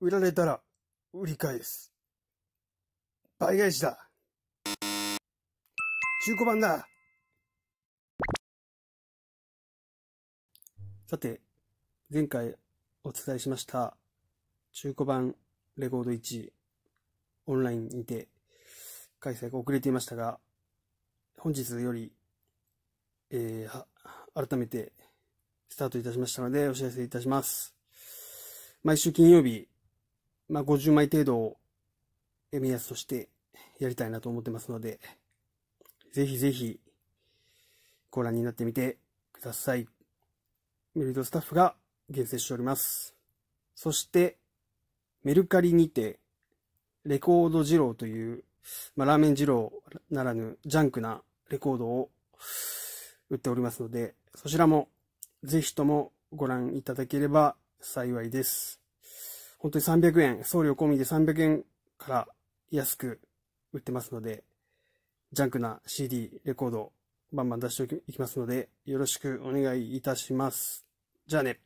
売られたら売り返す。倍返しだ。中古版だ。さて、前回お伝えしました中古版レコード1オンラインにて開催が遅れていましたが、本日より、えー、改めてスタートいたしましたのでお知らせいたします。毎週金曜日、まあ、50枚程度を目安としてやりたいなと思ってますので、ぜひぜひご覧になってみてください。メルドスタッフが厳選しております。そして、メルカリにて、レコード二郎という、まあ、ラーメン二郎ならぬジャンクなレコードを売っておりますので、そちらもぜひともご覧いただければ幸いです。本当に300円、送料込みで300円から安く売ってますので、ジャンクな CD、レコード、バンバン出していきますので、よろしくお願いいたします。じゃあね。